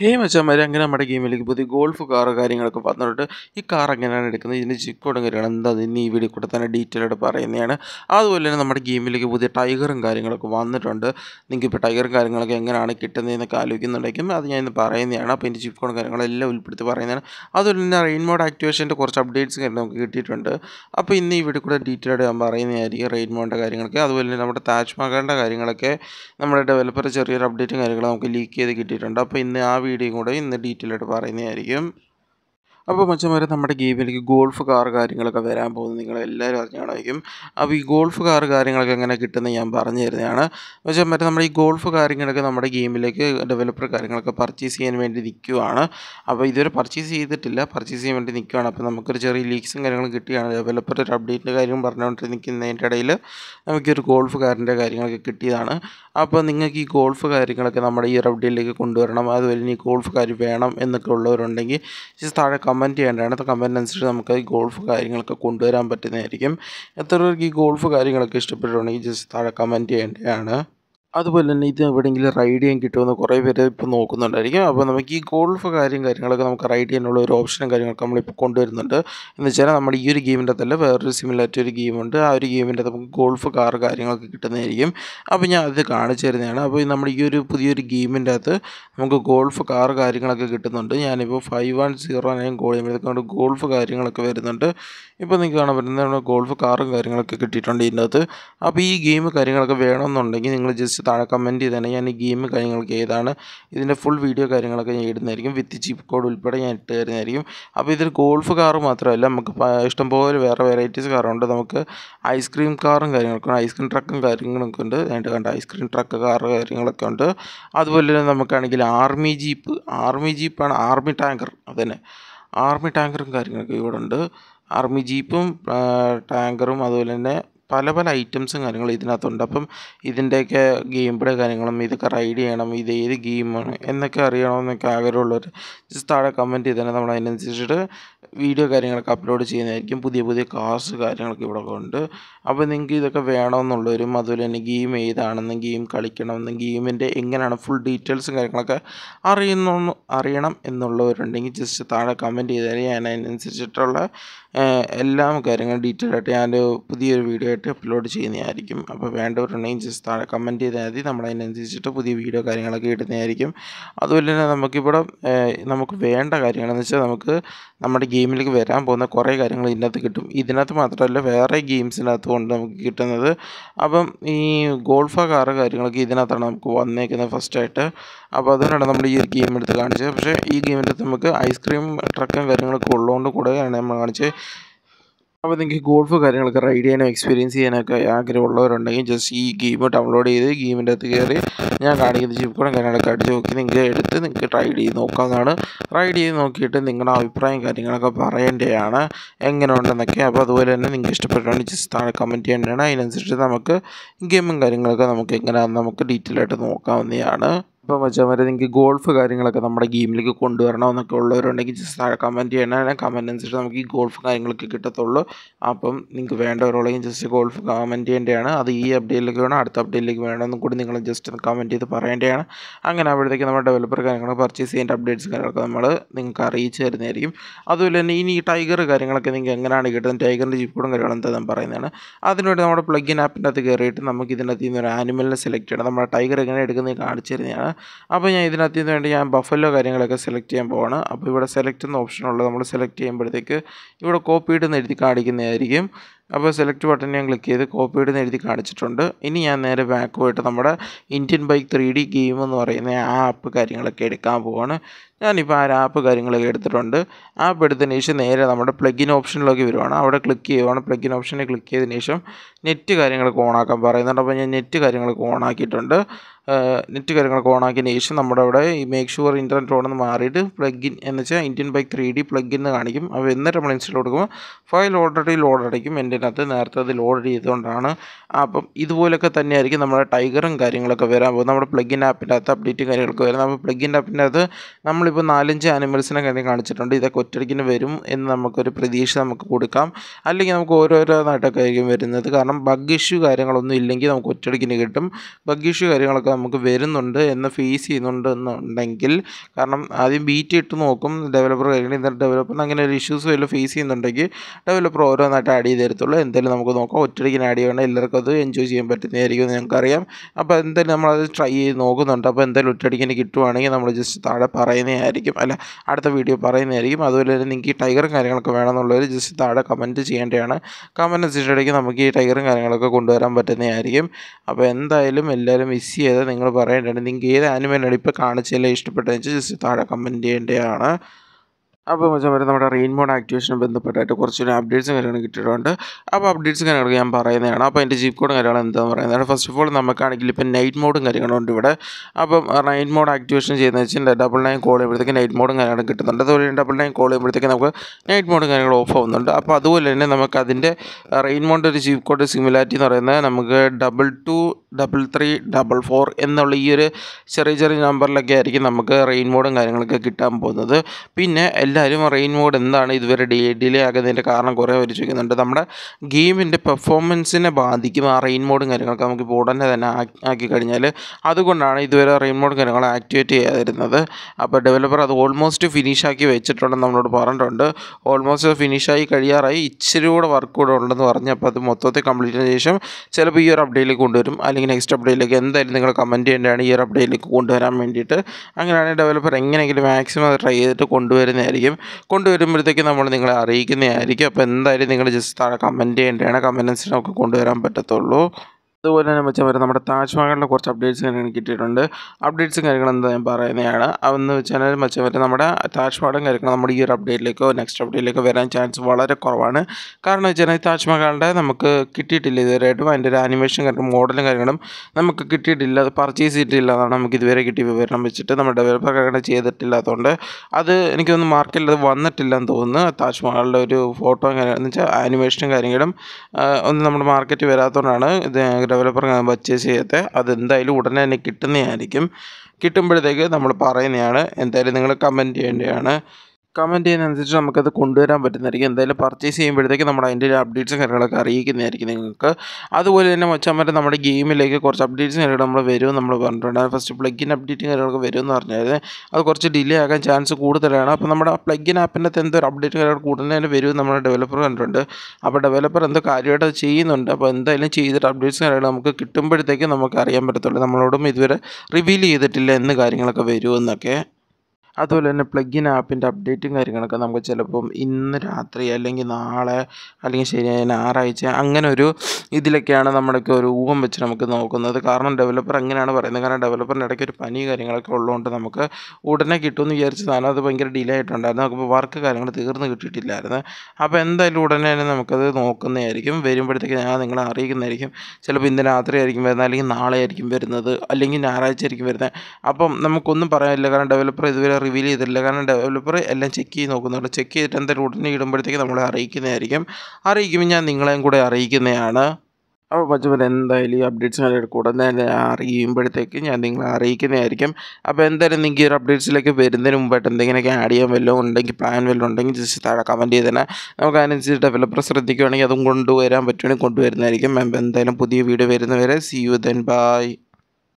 ഹേ മച്ചാമാർ അങ്ങനെ നമ്മുടെ ഗെയിമിലേക്ക് പുതിയ ഗോൾഫ് കാറ് കാര്യങ്ങളൊക്കെ പറഞ്ഞിട്ട് ഈ കാർ എങ്ങനെയാണ് എടുക്കുന്നത് ഇതിൻ്റെ ചിക്കോട് എങ്ങനെയാണ് എന്താ ഇനി ഈ വീഡിയോ കൂടെ തന്നെ ഡീറ്റെയിൽ ആയിട്ട് പറയുന്നതാണ് അതുപോലെ തന്നെ നമ്മുടെ ഗെയിമിലേക്ക് പുതിയ ടൈഗറും കാര്യങ്ങളൊക്കെ വന്നിട്ടുണ്ട് നിങ്ങൾക്ക് ഇപ്പോൾ ടൈഗറും കാര്യങ്ങളൊക്കെ എങ്ങനെയാണ് കിട്ടുന്നതെന്നൊക്കെ ആലോചിക്കുന്നുണ്ടെങ്കിൽ അത് ഞാൻ ഇന്ന് പറയുന്നതാണ് അപ്പോൾ ഇതിൻ്റെ ചിക്കോടും കാര്യങ്ങളെല്ലാം ഉൾപ്പെടുത്തി പറയുന്നതാണ് അതുപോലെ തന്നെ റെയിൻ മോഡ് ആക്ടിവേഷൻ്റെ കുറച്ച് അപ്ഡേറ്റ്സ് കാര്യം നമുക്ക് കിട്ടിയിട്ടുണ്ട് അപ്പോൾ ഇന്ന് ഈ വീഡിയോ കൂടെ ഡീറ്റെയിൽ ആയിട്ട് ഞാൻ പറയുന്നതായിരിക്കും റെയിൻ മോഡിൻ്റെ കാര്യങ്ങളൊക്കെ അതുപോലെ തന്നെ നമ്മുടെ താജ്മഹലിൻ്റെ കാര്യങ്ങളൊക്കെ നമ്മുടെ ഡെവലപ്പർ ചെറിയൊരു അപ്ഡേറ്റും കാര്യങ്ങളും നമുക്ക് ലീക്ക് ചെയ്ത് കിട്ടിയിട്ടുണ്ട് അപ്പോൾ ഇന്ന് ആ വീഡിയോയും കൂടെ ഇന്ന് ഡീറ്റെയിൽ ആയിട്ട് പറയുന്നതായിരിക്കും അപ്പോൾ മച്ചന്മാരെ നമ്മുടെ ഗെയിമിലേക്ക് ഗോൾഫ് കാർ കാര്യങ്ങളൊക്കെ വരാൻ പോകുന്നത് നിങ്ങളെല്ലാവരും അറിഞ്ഞാണായിരിക്കും അപ്പോൾ ഈ ഗോൾഫ് കാർ കാര്യങ്ങളൊക്കെ എങ്ങനെ കിട്ടുന്നത് ഞാൻ പറഞ്ഞു തരുന്നതാണ് മച്ചന്മാരെ നമ്മുടെ ഈ ഗോൾഫ് കാര്യങ്ങളൊക്കെ നമ്മുടെ ഗെയിമിലേക്ക് ഡെവലപ്പർ കാര്യങ്ങളൊക്കെ പർച്ചേസ് ചെയ്യാൻ വേണ്ടി നിൽക്കുകയാണ് അപ്പോൾ ഇതുവരെ പർച്ചേസ് ചെയ്തിട്ടില്ല പർച്ചേസ് ചെയ്യാൻ വേണ്ടി നിൽക്കുകയാണ് അപ്പോൾ നമുക്കൊരു ചെറിയ ലീക്സും കാര്യങ്ങളും കിട്ടിയാണ് ഡെവലപ്പർ ഒരു അപ്ഡേറ്റിൻ്റെ കാര്യം പറഞ്ഞുകൊണ്ട് നിൽക്കുന്നതിൻ്റെ ഇടയിൽ നമുക്കൊരു ഗോൾഫ് കാറിൻ്റെ കാര്യങ്ങളൊക്കെ കിട്ടിയതാണ് അപ്പോൾ നിങ്ങൾക്ക് ഈ ഗോൾഫ് കാര്യങ്ങളൊക്കെ നമ്മുടെ ഈ അപ്ഡേറ്റിലേക്ക് കൊണ്ടുവരണം അതുപോലെ ഇനി ഗോൾഫ് കാര്യം വേണം എന്നൊക്കെ ഉള്ളവരുണ്ടെങ്കിൽ ജസ്റ്റ് താഴെ കമൻറ്റ് ചെയ്യേണ്ടതാണ് കമൻറ്റ് അനുസരിച്ച് നമുക്ക് ഈ ഗോൾഫ് കാര്യങ്ങളൊക്കെ കൊണ്ടുവരാൻ പറ്റുന്നതായിരിക്കും എത്ര പേർക്ക് ഈ ഗോൾഫ് കാര്യങ്ങളൊക്കെ ഇഷ്ടപ്പെട്ടിട്ടുണ്ടെങ്കിൽ ജസ്റ്റ് താഴെ കമൻറ്റ് ചെയ്യേണ്ടതാണ് അതുപോലെ തന്നെ ഇത് എവിടെയെങ്കിലും റൈഡ് ചെയ്യാൻ കിട്ടുമെന്ന് കുറേ പേര് ഇപ്പോൾ നോക്കുന്നുണ്ടായിരിക്കും അപ്പോൾ നമുക്ക് ഈ ഗോൾഫ് കാര്യം കാര്യങ്ങളൊക്കെ നമുക്ക് റൈഡ് ചെയ്യാനുള്ള ഒരു ഓപ്ഷനും കാര്യങ്ങളൊക്കെ നമ്മളിപ്പോൾ കൊണ്ടുവരുന്നുണ്ട് എന്ന് വെച്ചാൽ നമ്മുടെ ഈ ഒരു ഗെയിമിൻ്റെ തന്നെ വേറൊരു സിമിലായിട്ട് ഒരു ഗെയിമുണ്ട് ആ ഒരു ഗെയിമിൻ്റെ നമുക്ക് ഗോൾഫ് കാർ കാര്യങ്ങളൊക്കെ കിട്ടുന്നതായിരിക്കും അപ്പോൾ ഞാൻ അത് കാണിച്ചു തരുന്നതാണ് അപ്പോൾ നമ്മുടെ ഈ ഒരു പുതിയൊരു ഗെയിമിൻ്റെ അകത്ത് നമുക്ക് ഗോൾഫ് കാർ കാര്യങ്ങളൊക്കെ കിട്ടുന്നുണ്ട് ഞാനിപ്പോൾ five one zero nine call ചെയ്യുമ്പോഴത്തേക്കും ഗോൾഫ് കാര്യങ്ങളൊക്കെ വരുന്നുണ്ട് ഇപ്പോൾ നിങ്ങൾക്ക് കാണാൻ പറ്റുന്ന ഗോൾഫ് കാറും കാര്യങ്ങളൊക്കെ കിട്ടിയിട്ടുണ്ട് ഇതിൻ്റെ അകത്ത് അപ്പോൾ ഈ ഗെയിം കാര്യങ്ങളൊക്കെ വേണമെന്നുണ്ടെങ്കിൽ നിങ്ങൾ ജസ്റ്റ് താഴെ കമൻറ്റ് ചെയ്ത് തന്നെ ഞാൻ ഈ ഗെയിം കാര്യങ്ങളൊക്കെ ഏതാണ് ഇതിൻ്റെ ഫുൾ വീഡിയോ കാര്യങ്ങളൊക്കെ ഞാൻ ഇടുന്നതായിരിക്കും വിത്ത് ചീപ്പ് കോഡ് ഉൾപ്പെടെ ഞാൻ ഇട്ട് തരുന്നതായിരിക്കും അപ്പോൾ ഇതിൽ ഗോൾഫ് കാർ മാത്രമല്ല നമുക്ക് ഇഷ്ടംപോലെ വേറെ വെറൈറ്റീസ് കാറുണ്ട് നമുക്ക് ഐസ്ക്രീം കാറും കാര്യങ്ങളൊക്കെ ഉണ്ട് ഐസ്ക്രീം ട്രക്കും കാര്യങ്ങളൊക്കെ ഉണ്ട് നേരിട്ട് കണ്ട ഐസ്ക്രീം ട്രക്ക് കാർ കാര്യങ്ങളൊക്കെ ഉണ്ട് അതുപോലെ തന്നെ നമുക്കാണെങ്കിൽ ആർമി ജീപ്പ് ആർമി ജീപ്പാണ് ആർമി ടാങ്കർ അതന്നെ ആർമി ടാങ്കറും കാര്യങ്ങളൊക്കെ ഇവിടെ ഉണ്ട് ആർമി ജീപ്പും ടാങ്കറും അതുപോലെ തന്നെ പല പല ഐറ്റംസും കാര്യങ്ങളും ഇതിനകത്തുണ്ട് അപ്പം ഇതിൻ്റെയൊക്കെ ഗെയിം പ്ലേ കാര്യങ്ങളും ഇതൊക്കെ റൈഡ് ചെയ്യണം ഇത് ഏത് ഗെയിമാണ് എന്നൊക്കെ അറിയണമെന്നൊക്കെ ആഗ്രഹമുള്ളവർ ജസ്റ്റ് താഴെ കമൻറ്റ് തന്നെ നമ്മൾ അതിനനുസരിച്ചിട്ട് വീഡിയോ കാര്യങ്ങളൊക്കെ അപ്ലോഡ് ചെയ്യുന്നതായിരിക്കും പുതിയ പുതിയ കാർസ് കാര്യങ്ങളൊക്കെ ഇവിടെ ഉണ്ട് അപ്പോൾ നിങ്ങൾക്ക് ഇതൊക്കെ വേണമെന്നുള്ളവരും അതുപോലെ തന്നെ ഗെയിം ഏതാണെന്നും ഗെയിം കളിക്കണമെന്നും ഗെയിമിൻ്റെ എങ്ങനെയാണ് ഫുൾ ഡീറ്റെയിൽസും കാര്യങ്ങളൊക്കെ അറിയുന്നു അറിയണം എന്നുള്ളവരുണ്ടെങ്കിൽ ജസ്റ്റ് താഴെ കമൻറ്റ് ചെയ്താൽ ഞാൻ അതിനനുസരിച്ചിട്ടുള്ള എല്ലാ കാര്യങ്ങളും ഡീറ്റെയിൽ ആയിട്ട് ഞാൻ പുതിയൊരു വീഡിയോ ആയിട്ട് അപ്ലോഡ് ചെയ്യുന്നതായിരിക്കും അപ്പോൾ വേണ്ടവരുണ്ടെങ്കിൽ ജസ്റ്റ് താഴെ കമൻറ്റ് ചെയ്താൽ മതി നമ്മൾ പുതിയ വീഡിയോ കാര്യങ്ങളൊക്കെ ഇടുന്നതായിരിക്കും അതുപോലെ തന്നെ നമുക്കിവിടെ നമുക്ക് വേണ്ട കാര്യങ്ങളെന്ന് വെച്ചാൽ നമുക്ക് നമ്മുടെ ഗെയിമിലേക്ക് വരാൻ പോകുന്ന കുറേ കാര്യങ്ങൾ ഇതിനകത്ത് കിട്ടും ഇതിനകത്ത് മാത്രമല്ല വേറെ ഗെയിംസിനകത്ത് കൊണ്ട് നമുക്ക് കിട്ടുന്നത് അപ്പം ഈ ഗോൾഫ കാറ് കാര്യങ്ങളൊക്കെ ഇതിനകത്താണ് നമുക്ക് വന്നേക്കുന്നത് ഫസ്റ്റായിട്ട് അപ്പോൾ അതുകൊണ്ടാണ് നമ്മൾ ഈ ഗെയിം എടുത്ത് കാണിച്ചത് പക്ഷേ ഈ ഗെയിമിൻ്റെ നമുക്ക് ഐസ്ക്രീം ട്രക്കും കാര്യങ്ങളൊക്കെ ഉള്ളതുകൊണ്ട് കൂടെയാണ് നമ്മൾ കാണിച്ചത് അപ്പോൾ നിങ്ങൾക്ക് ഗോൾഫ് കാര്യങ്ങളൊക്കെ റൈഡ് ചെയ്യാനോ എക്സ്പീരിയൻസ് ചെയ്യാനൊക്കെ ആഗ്രഹമുള്ളവരുണ്ടെങ്കിൽ ജസ്റ്റ് ഈ ഗെയിം ഡൗൺലോഡ് ചെയ്ത് ഗെയിമിൻ്റെ അകത്ത് കയറി ഞാൻ കാണിക്കുന്ന ചിപ്പ് കോഡും കാര്യങ്ങളൊക്കെ അടിച്ച് നോക്കി നിങ്ങൾക്ക് എടുത്ത് നിങ്ങൾക്ക് റൈഡ് ചെയ്ത് നോക്കാവുന്നതാണ് റൈഡ് ചെയ്ത് നോക്കിയിട്ട് നിങ്ങളുടെ അഭിപ്രായം കാര്യങ്ങളൊക്കെ പറയേണ്ടതാണ് എങ്ങനെ ഉണ്ടെന്നൊക്കെ അപ്പോൾ അതുപോലെ തന്നെ നിങ്ങൾക്ക് ഇഷ്ടപ്പെട്ടാണ് ജസ്റ്റ് താഴെ കമൻറ്റ് ചെയ്യേണ്ടതാണ് അതിനനുസരിച്ച് നമുക്ക് ഗെയിമും കാര്യങ്ങളൊക്കെ നമുക്ക് എങ്ങനെയാണെന്ന് നമുക്ക് ഡീറ്റെയിൽ ആയിട്ട് നോക്കാവുന്നതാണ് ഇപ്പം മതി നിങ്ങൾക്ക് ഗോൾഫ് കാര്യങ്ങളൊക്കെ നമ്മുടെ ഗെയിമിലേക്ക് കൊണ്ടുവരണമെന്നൊക്കെ ഉള്ളവരുണ്ടെങ്കിൽ ജസ്റ്റ് താഴെ കമൻറ്റ് ചെയ്യണം കമൻറ്റ് അനുസരിച്ച് നമുക്ക് ഈ ഗോൾഫ് കാര്യങ്ങളൊക്കെ കിട്ടത്തുള്ളൂ അപ്പം നിങ്ങൾക്ക് വേണ്ടവരുള്ളെങ്കിൽ ജസ്റ്റ് ഗോൾഫ് കമൻറ്റ് ചെയ്യേണ്ടതാണ് അത് ഈ അപ്ഡേറ്റിലേക്ക് വേണം അടുത്ത അപ്ഡേറ്റിലേക്ക് വേണമെന്നും കൂടി നിങ്ങൾ ജസ്റ്റ് ഒന്ന് കമൻറ്റ് ചെയ്ത് പറയേണ്ടതാണ് അങ്ങനെ അവിടത്തേക്ക് നമ്മുടെ ഡെവലപ്പർ കാര്യങ്ങൾ പർച്ചേസ് ചെയ്യേണ്ട അപ്ഡേറ്റ്സ് കാര്യങ്ങളൊക്കെ നമ്മൾ നിങ്ങൾക്ക് അറിയിച്ച് തരുന്നതായിരിക്കും അതുപോലെ തന്നെ ഇനി ഈ ടൈഗർ കാര്യങ്ങളൊക്കെ നിങ്ങൾക്ക് എങ്ങനെയാണ് കിട്ടുന്നത് ടൈഗറിൻ്റെ ജിപ്പോടും കാര്യങ്ങളും എന്താ ഞാൻ പറയുന്നതാണ് അതിനുവേണ്ടി നമ്മുടെ പ്ലഗിൻ ആപ്പിൻ്റെ അകത്ത് കയറിയിട്ട് നമുക്ക് ഇതിനകത്ത് നിന്ന് ഒരു ആനിമലിനെ സെലക്ട് ചെയ്യണം നമ്മുടെ ടൈഗർ എങ്ങനെ എടുക്കുന്നത് കാണിച്ചു തരുന്നതാണ് അപ്പോൾ ഞാൻ ഇതിനകത്ത് നിന്ന് വേണ്ടി ഞാൻ ബഫലോ കാര്യങ്ങളൊക്കെ സെലക്ട് ചെയ്യാൻ പോവാണ് അപ്പോൾ ഇവിടെ സെലക്ട് എന്ന ഉള്ളത് നമ്മൾ സെലക്ട് ചെയ്യുമ്പോഴത്തേക്ക് ഇവിടെ കോപ്പീഡ് എന്ന് എഴുതി കാണിക്കുന്നതായിരിക്കും അപ്പോൾ സെലക്ട് ബട്ടൺ ഞാൻ ക്ലിക്ക് ചെയ്ത് കോപ്പീഡ് എന്ന് എഴുതി കാണിച്ചിട്ടുണ്ട് ഇനി ഞാൻ നേരെ ബാക്ക് പോയിട്ട് നമ്മുടെ Indian bike three D game എന്ന് പറയുന്ന ആ ആപ്പ് കാര്യങ്ങളൊക്കെ എടുക്കാൻ പോവാണ് ഞാനിപ്പോൾ ആ ആപ്പ് കാര്യങ്ങളൊക്കെ എടുത്തിട്ടുണ്ട് ആപ്പ് എടുത്തതിന് ശേഷം നേരെ നമ്മുടെ പ്ലഗിൻ ഓപ്ഷനിലേക്ക് വരുവാണ് അവിടെ ക്ലിക്ക് ചെയ്യുവാണ് പ്ലഗിൻ ഓപ്ഷനിൽ ക്ലിക്ക് ചെയ്തതിന് ശേഷം നെറ്റ് കാര്യങ്ങളൊക്കെ ഓണാക്കാൻ പറയുന്നുണ്ട് അപ്പോൾ ഞാൻ നെറ്റ് കാര്യങ്ങളൊക്കെ ഓണാക്കിയിട്ടുണ്ട് നെറ്റ് കാര്യങ്ങളൊക്കെ ഓണാക്കിയതിന് ശേഷം നമ്മുടെ അവിടെ ഈ മേക്ക് ഷുവർ ഇൻ്റർനെറ്റ് ഓണെന്ന് മാറിയിട്ട് പ്ലഗ് ഇൻ എന്ന് വെച്ചാൽ Indian bike three D plug in കാണിക്കും അപ്പോൾ എന്നിട്ട് നമ്മൾ ഇൻസ്റ്റാൾ കൊടുക്കുമ്പോൾ ഫയൽ ഓൾറെഡി ലോഡ് അടയ്ക്കും എൻ്റെ അകത്ത് നേരത്തെ അത് ലോഡ് ചെയ്തുകൊണ്ടാണ് അപ്പം ഇതുപോലൊക്കെ തന്നെയായിരിക്കും നമ്മുടെ ടൈഗറും കാര്യങ്ങളൊക്കെ വരാൻ പോകുന്നത് നമ്മുടെ പ്ലഗ് ഇൻ ആപ്പിൻ്റെ അകത്ത് അപ്ഡേറ്റും കാര്യങ്ങളൊക്കെ വരും അപ്പോൾ പ്ലഗ് ഇൻ ആപ്പിൻ്റെ അകത്ത് നമ്മളിപ്പോൾ നാലഞ്ച് ആനിമൽസിനെ കാര്യം കാണിച്ചിട്ടുണ്ട് ഇതൊക്കെ ഒറ്റയ്ക്കിന് വരും എന്ന് നമുക്കൊരു പ്രതീക്ഷ നമുക്ക് കൊടുക്കാം അല്ലെങ്കിൽ നമുക്ക് ഓരോരോ നാട്ടൊക്കെ ആയിരിക്കും വരുന്നത് കാരണം ബഗ് ഇഷ്യൂ കാര്യങ്ങളൊന്നും ഇല്ലെങ്കിൽ നമുക്ക് ഒറ്റയ്ക്കിന് കിട്ടും ബഗ് ഇഷ്യൂ കാര്യങ്ങളൊക്കെ നമുക്ക് വരുന്നുണ്ട് എന്ന് ഫേസ് ചെയ്യുന്നുണ്ട് എന്നുണ്ടെങ്കിൽ കാരണം ആദ്യം ബീറ്റ് ഇട്ട് നോക്കും ഡെവലപ്പർ കഴിഞ്ഞ് എന്നിട്ട് ഡെവലപ്പറിന് അങ്ങനെ ഒരു ഇഷ്യൂസ് വല്ലതും ഫേസ് ചെയ്യുന്നുണ്ടെങ്കിൽ ഡെവലപ്പർ ഓരോന്നായിട്ട് ആഡ് ചെയ്ത് തരത്തുള്ളൂ എന്തായാലും നമുക്ക് നോക്കാം ഒറ്റയ്ക്ക് ആഡ് ചെയ്യണം എല്ലാവർക്കും അത് എൻജോയ് ചെയ്യാൻ പറ്റുന്നതായിരിക്കും എന്ന് ഞങ്ങൾക്കറിയാം അപ്പോൾ എന്തായാലും നമ്മളത് ട്രൈ ചെയ്ത് നോക്കുന്നുണ്ട് അപ്പോൾ എന്തായാലും ഒറ്റയടിക്കിന് കിട്ടുവാണെങ്കിൽ നമ്മൾ ജസ്റ്റ് താഴെ പറയുന്നതായിരിക്കും അല്ല അടുത്ത വീഡിയോ പറയുന്നതായിരിക്കും അതുപോലെ തന്നെ നിങ്ങൾക്ക് ഈ ടൈഗറും കാര്യങ്ങളൊക്കെ വേണമെന്നുള്ളവർ ജസ്റ്റ് താഴെ കമൻറ്റ് ചെയ്യേണ്ടതാണ് കമൻറ്റ് അനുസരിച്ചിടയ്ക്ക് നമുക്ക് ഈ ടൈഗറും കാര്യങ്ങളൊക്കെ കൊണ്ടുവരാൻ പറ്റുന്നതായിരിക്കും അപ്പോൾ എന്തായാലും എല്ലാവരും മിസ് ചെയ്ത് നിങ്ങൾ പറയേണ്ടത് നിങ്ങൾക്ക് ഏത് ആനിമലാണ് ഇപ്പോൾ കാണിച്ചതിൽ ഇഷ്ടപ്പെട്ടതെന്ന് വെച്ചാൽ ജസ്റ്റ് താഴെ കമൻറ്റ് ചെയ്യേണ്ടതാണ് അപ്പോൾ മച്ചാൻ നമ്മുടെ റെയിൻ മോഡ് ആക്ടിവേഷന് ബന്ധപ്പെട്ടായിട്ട് കുറച്ചൊരു അപ്ഡേറ്റ്സും കാര്യങ്ങൾ കിട്ടിയിട്ടുണ്ട് അപ്പോൾ അപ്ഡേറ്റ്സും കാര്യങ്ങളൊക്കെ ഞാൻ പറയുന്നതാണ് അപ്പോൾ അതിൻ്റെ ജീപ്പ് കോഡും കാര്യങ്ങൾ എന്താണെന്ന് പറയുന്നത് ഫസ്റ്റ് ഓഫ് ഓൾ നമുക്കാണെങ്കിൽ ഇപ്പം നൈറ്റ് മോഡും കാര്യങ്ങളുണ്ട് ഇവിടെ അപ്പം റെയിൻ മോഡ് ആക്ടിവേഷൻ ചെയ്യുന്ന വെച്ചാൽ ഡബിൾ നയൻ കോൾ ചെയ്യുമ്പോഴത്തേക്ക് നൈറ്റ് മോഡും കാര്യങ്ങളും കിട്ടുന്നുണ്ട് അതുപോലെ ഡബിൾ നയൻ കോൾ ചെയ്യുമ്പോഴത്തേക്ക് നമുക്ക് നൈറ്റ് മോഡും കാര്യങ്ങളും ഓഫ് ആവുന്നുണ്ട് അപ്പോൾ അതുപോലെ തന്നെ നമുക്ക് അതിൻ്റെ റെയിൻ മോഡിൻ്റെ ഒരു ജീപ്പ് കോഡ് സിമിലാരിറ്റി എന്ന് പറയുന്നത് നമുക്ക് double two double three double four എന്നുള്ള ഈ ഒരു ചെറിയ ചെറിയ നമ്പറിലൊക്കെ ആയിരിക്കും നമുക്ക് റെയിൻ മോഡും കാര്യങ്ങളൊക്കെ കിട്ടാൻ പോകുന്നത് പിന്നെ എല്ലാവരും റെയിൻ മോഡ് എന്താണ് ഇതുവരെ ഡി ഡിലേ ആകുന്നതിൻ്റെ കാരണം കുറേ പേര് ചോദിക്കുന്നുണ്ട് നമ്മുടെ ഗെയിമിൻ്റെ പെർഫോമൻസിനെ ബാധിക്കും ആ റെയിൻ മോഡും കാര്യങ്ങളൊക്കെ നമുക്ക് ഉടനെ തന്നെ ആക്കി കഴിഞ്ഞാൽ അതുകൊണ്ടാണ് ഇതുവരെ റെയിൻ മോഡ് കാര്യങ്ങൾ ആക്ടിവേറ്റ് ചെയ്യാതിരുന്നത് അപ്പോൾ ഡെവലപ്പർ അത് ഓൾമോസ്റ്റ് ഫിനിഷാക്കി വെച്ചിട്ടുണ്ടെന്ന് നമ്മളോട് പറഞ്ഞിട്ടുണ്ട് ഓൾമോസ്റ്റ് ഫിനിഷായി കഴിയാറായി ഇച്ചിരി കൂടെ വർക്ക് കൂടെ ഉണ്ടെന്ന് പറഞ്ഞപ്പോൾ അത് മൊത്തത്തിൽ കംപ്ലീറ്റിന് ശേഷം ചിലപ്പോൾ ഈ ഒരു അപ്ഡേറ്റിൽ കൊണ്ടുവരും അല്ലെങ്കിൽ അല്ലെങ്കിൽ നെക്സ്റ്റ് അപ്ഡേറ്റിലേക്ക് എന്തായാലും നിങ്ങൾ കമൻറ്റ് ചെയ്യേണ്ടതാണ് ഈ ഒരു അപ്ഡേറ്റിലേക്ക് കൊണ്ടുവരാൻ വേണ്ടിയിട്ട് അങ്ങനെയാണെങ്കിൽ ഡെവലപ്പർ എങ്ങനെയെങ്കിലും മാക്സിമം ട്രൈ ചെയ്തിട്ട് കൊണ്ടുവരുന്നതായിരിക്കും കൊണ്ടുവരുമ്പോഴത്തേക്കും നമ്മൾ നിങ്ങളെ അറിയിക്കുന്നതായിരിക്കും അപ്പോൾ എന്തായാലും നിങ്ങൾ ജസ്റ്റ് താഴെ കമൻറ്റ് ചെയ്യേണ്ടതാണ് കമൻറ്റൻസിനൊക്കെ കൊണ്ടുവരാൻ പറ്റത്തുള്ളൂ അതുപോലെ തന്നെ വെച്ചാൽ പറയാം നമ്മുടെ താജ്മഹലിൻ്റെ കുറച്ച് അപ്ഡേറ്റ്സ് കാര്യങ്ങൾ കിട്ടിയിട്ടുണ്ട് അപ്ഡേറ്റ്സും കാര്യങ്ങളും എന്താ ഞാൻ പറയുന്നതാണ് അതെന്ന് വെച്ചാൽ വെച്ചാൽ പറയാം നമ്മുടെ താജ്മഹലും കാര്യങ്ങളും നമ്മുടെ ഈ ഒരു അപ്ഡേറ്റിലേക്കോ നെക്സ്റ്റ് അപ്ഡേറ്റിലേക്കോ വരാൻ ചാൻസ് വളരെ കുറവാണ് കാരണം വെച്ചാൽ താജ്മഹലിൻ്റെ നമുക്ക് കിട്ടിയിട്ടില്ല ഇതുവരെയായിട്ടും അതിൻ്റെ ഒരു ആനിമേഷൻ കാര്യങ്ങളും മോഡലും കാര്യങ്ങളും നമുക്ക് കിട്ടിയിട്ടില്ല പർച്ചേസ് ചെയ്തിട്ടില്ല എന്നാണ് നമുക്ക് ഇതുവരെ കിട്ടിയ വിവരണം വെച്ചിട്ട് നമ്മുടെ ഡെവലപ്പർ കാര്യങ്ങൾ ചെയ്തിട്ടില്ലാത്തതുകൊണ്ട് അത് എനിക്ക് തോന്നുന്നു മാർക്കറ്റിൽ അത് എന്ന് തോന്നുന്നു താജ്മഹലിൻ്റെ ഒരു ഫോട്ടോ കാര്യങ്ങളെന്ന് വെച്ചാൽ ആനിമേഷനും കാര്യങ്ങളും ഒന്നും നമ്മുടെ മാർക്കറ്റ് വരാത്തതുകൊണ്ടാണ് ഇത് ഡെവലപ്പർ പർച്ചേസ് ചെയ്യത്തെ അതെന്തായാലും ഉടനെ തന്നെ കിട്ടുന്നതായിരിക്കും കിട്ടുമ്പോഴത്തേക്ക് നമ്മൾ പറയുന്നതാണ് എന്തായാലും നിങ്ങൾ കമൻറ്റ് ചെയ്യേണ്ടതാണ് കമൻറ്റ് ചെയ്യുന്നതനുസരിച്ച് നമുക്കത് കൊണ്ടുവരാൻ പറ്റുന്നതായിരിക്കും എന്തായാലും പർച്ചേസ് ചെയ്യുമ്പോഴത്തേക്ക് നമ്മൾ അതിൻ്റെ അപ്ഡേറ്റ്സും കാര്യങ്ങളൊക്കെ അറിയിക്കുന്നതായിരിക്കും നിങ്ങൾക്ക് അതുപോലെ തന്നെ മച്ചാമാരെ നമ്മുടെ ഗെയിമിലേക്ക് കുറച്ച് അപ്ഡേറ്റ്സും കാര്യങ്ങൾ നമ്മൾ വരും നമ്മൾ പറഞ്ഞിട്ടുണ്ടായിരുന്നു ഫസ്റ്റ് പ്ലഗിൻ അപ്ഡേറ്റും കാര്യങ്ങളൊക്കെ വരും എന്ന് പറഞ്ഞായിരുന്നു അത് കുറച്ച് ഡിലേ ആകാൻ ചാൻസ് കൂടുതലാണ് അപ്പോൾ നമ്മുടെ പ്ലഗിൻ ആപ്പിൻ്റെ എന്തോ അപ്ഡേറ്റ് കാര്യങ്ങൾ കൂടുതലായിട്ട് വരും നമ്മുടെ ഡെവലപ്പർ കണ്ടിട്ടുണ്ട് അപ്പോൾ ഡെവലപ്പർ എന്തോ കാര്യമായിട്ട് അത് ചെയ്യുന്നുണ്ട് അപ്പോൾ എന്തായാലും ചെയ്തിട്ട് അപ്ഡേറ്റ്സ് കാര്യങ്ങൾ നമുക്ക് കിട്ടുമ്പോഴത്തേക്കും നമുക്ക് അറിയാൻ പറ്റത്തുള്ളൂ നമ്മളോടും ഇതുവരെ റിവീൽ ചെയ്തിട്ടില്ല എന്ന് കാര്യങ്ങളൊക്കെ വരുമെന്നൊക്കെ അതുപോലെ തന്നെ പ്ലഗിൻ ആപ്പിൻ്റെ അപ്ഡേറ്റും കാര്യങ്ങളൊക്കെ നമുക്ക് ചിലപ്പം ഇന്ന് രാത്രി അല്ലെങ്കിൽ നാളെ അല്ലെങ്കിൽ ശരി ഞായറാഴ്ച അങ്ങനെ ഒരു ഇതിലൊക്കെയാണ് നമ്മളൊക്കെ ഒരു ഊഹം വെച്ച് നമുക്ക് നോക്കുന്നത് കാരണം ഡെവലപ്പർ അങ്ങനെയാണ് പറയുന്നത് കാരണം ഡെവലപ്പറിൻ്റെ ഇടയ്ക്ക് ഒരു പനി കാര്യങ്ങളൊക്കെ ഉള്ളതുകൊണ്ട് നമുക്ക് ഉടനെ കിട്ടുമെന്ന് വിചാരിച്ചതാണ് അത് ഭയങ്കര ഡിലേ ആയിട്ടുണ്ടായിരുന്നു നമുക്ക് വർക്ക് കാര്യങ്ങൾ തീർന്ന് കിട്ടിയിട്ടില്ലായിരുന്നു അപ്പോൾ എന്തായാലും ഉടനെ തന്നെ നമുക്കത് നോക്കുന്നതായിരിക്കും വരുമ്പോഴത്തേക്ക് ഞാൻ നിങ്ങളെ അറിയിക്കുന്നതായിരിക്കും ചിലപ്പോൾ ഇന്ന് രാത്രി ആയിരിക്കും വരുന്നത് അല്ലെങ്കിൽ നാളെ ആയിരിക്കും വരുന്നത് അല്ലെങ്കിൽ ഞായറാഴ്ച ആയിരിക്കും വരുന്നത് അപ്പം നമുക്കൊന്നും പറയാനില്ല കാരണം ഡെവലപ്പർ ഇതുവരെ റിവീൽ ചെയ്തിട്ടില്ല കാരണം ഡെവലപ്പർ എല്ലാം ചെക്ക് ചെയ്ത് നോക്കുന്നുണ്ട് ചെക്ക് ചെയ്തിട്ട് എന്തായാലും ഉടനെ ഇടുമ്പോഴത്തേക്ക് നമ്മളെ അറിയിക്കുന്നതായിരിക്കും അറിയിക്കുമ്പോൾ ഞാൻ നിങ്ങളെയും കൂടെ അറിയിക്കുന്നതാണ് അപ്പോൾ പച്ചപ്പൻ എന്തായാലും ഈ അപ്ഡേറ്റ്സ് ഉടനെ അറിയുമ്പോഴത്തേക്ക് ഞാൻ നിങ്ങളെ അറിയിക്കുന്നതായിരിക്കും അപ്പോൾ എന്തായാലും നിങ്ങൾക്ക് ഈ ഒരു അപ്ഡേറ്റ്സിലേക്ക് വരുന്നതിന് മുമ്പായിട്ട് എന്തെങ്കിലുമൊക്കെ ആഡ് ചെയ്യാൻ വല്ലതും ഉണ്ടെങ്കിൽ പ്ലാൻ വല്ലതും ഉണ്ടെങ്കിൽ ജസ്റ്റ് താഴെ കമൻറ്റ് ചെയ്ത് തന്നെ നമുക്ക് അതിനനുസരിച്ച് ഡെവലപ്പർ ശ്രദ്ധിക്കുകയാണെങ്കിൽ അതും കൊണ്ടുവരാൻ പറ്റുവാണെങ്കിൽ കൊണ്ടുവരുന്നതായിരിക്കും എന്തായാലും പുതിയ വീഡിയോ വരുന്നവരെ സി യു ദെൻ ബൈ